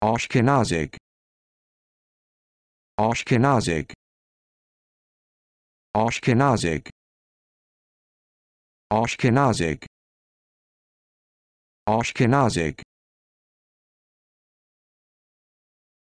Ashkenazic Ashkenazic Ashkenazic Ashkenazic Ashkenazic